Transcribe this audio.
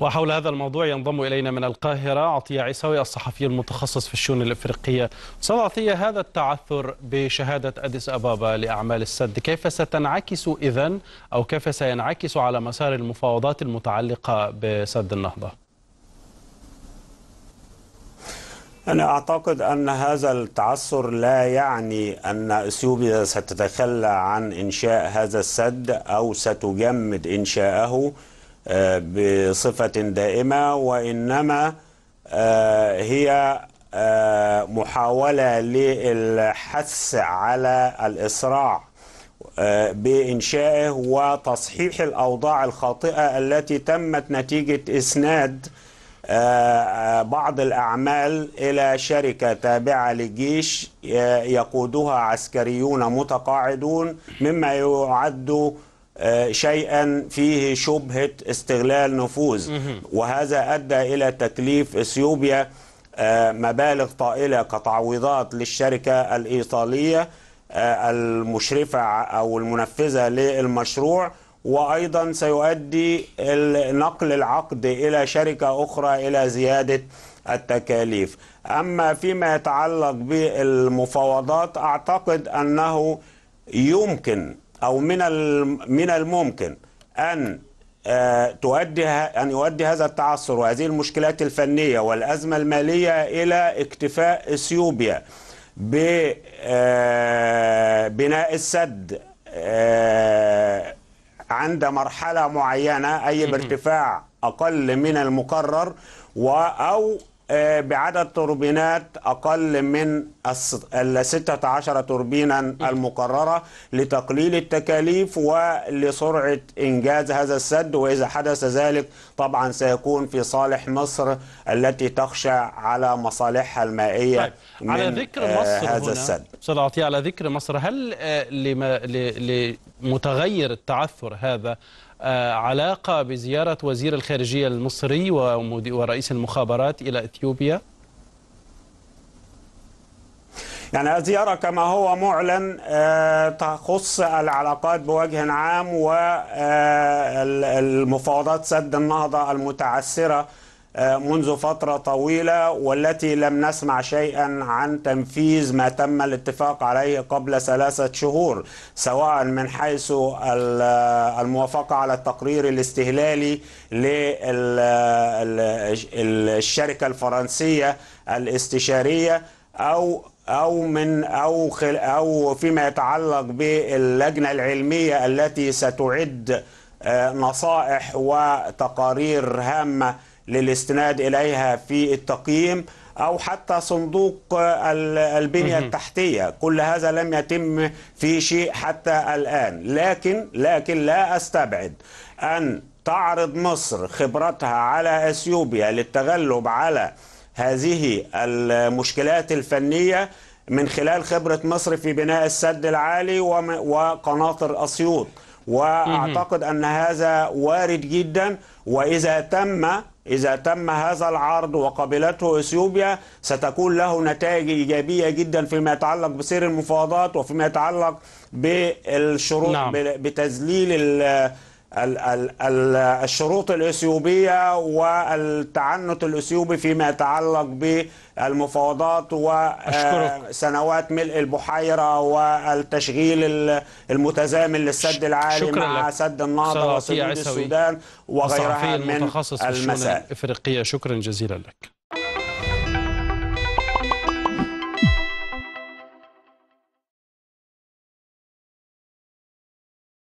وحول هذا الموضوع ينضم الينا من القاهره عطيه عيساوي الصحفي المتخصص في الشؤون الافريقيه. استاذ عطيه هذا التعثر بشهاده اديس ابابا لاعمال السد كيف ستنعكس اذا او كيف سينعكس على مسار المفاوضات المتعلقه بسد النهضه؟ أنا أعتقد أن هذا التعثر لا يعني أن أثيوبيا ستتخلى عن إنشاء هذا السد أو ستجمد إنشاءه بصفة دائمة وإنما آه، هي آه، محاولة للحث على الإسراع آه، بإنشائه وتصحيح الأوضاع الخاطئة التي تمت نتيجة إسناد بعض الأعمال إلى شركة تابعة للجيش يقودها عسكريون متقاعدون مما يعد آه، شيئا فيه شبهة استغلال نفوذ وهذا أدى إلى تكليف إثيوبيا آه، مبالغ طائلة كتعويضات للشركة الإيطالية آه، المشرفة أو المنفذة للمشروع وأيضا سيؤدي نقل العقد إلى شركة أخرى إلى زيادة التكاليف أما فيما يتعلق بالمفاوضات أعتقد أنه يمكن أو من من الممكن أن آه، تؤدي أن يؤدي هذا التعثر وهذه المشكلات الفنية والأزمة المالية إلى اكتفاء إثيوبيا ببناء آه، السد آه، عند مرحلة معينة أي بارتفاع أقل من المقرر أو آه، بعدد توربينات أقل من ال 16 توربينا المقررة لتقليل التكاليف ولسرعة إنجاز هذا السد وإذا حدث ذلك طبعا سيكون في صالح مصر التي تخشى على مصالحها المائية طيب. من على ذكر آه، مصر هذا هنا السد صدعتي على ذكر مصر هل آه، لمتغير التعثر هذا آه، علاقة بزيارة وزير الخارجية المصري ورئيس المخابرات إلى إثيوبيا؟ يعني الزيارة كما هو معلن آه، تخص العلاقات بوجه عام والمفاوضات آه، سد النهضة المتعثرة منذ فترة طويلة والتي لم نسمع شيئا عن تنفيذ ما تم الاتفاق عليه قبل ثلاثة شهور سواء من حيث الموافقة على التقرير الاستهلالي للشركة الفرنسية الاستشارية أو او من او خل او فيما يتعلق باللجنه العلميه التي ستعد آه، نصائح وتقارير هامه للاستناد إليها في التقييم أو حتى صندوق البنية التحتية كل هذا لم يتم في شيء حتى الآن لكن لكن لا أستبعد أن تعرض مصر خبرتها على اثيوبيا للتغلب على هذه المشكلات الفنيه من خلال خبره مصر في بناء السد العالي وقناطر اسيوط واعتقد ان هذا وارد جدا واذا تم إذا تم هذا العرض وقبلته إثيوبيا ستكون له نتائج إيجابية جدا فيما يتعلق بسير المفاوضات وفيما يتعلق بالشروط نعم. بتذليل الشروط الاثيوبيه والتعنت الاثيوبي فيما يتعلق بالمفاوضات وسنوات آه، ملء البحيره والتشغيل المتزامن للسد العالي مع لك. سد النهضه وسد السودان وغيرها من المسائل الافريقيه شكرا جزيلا لك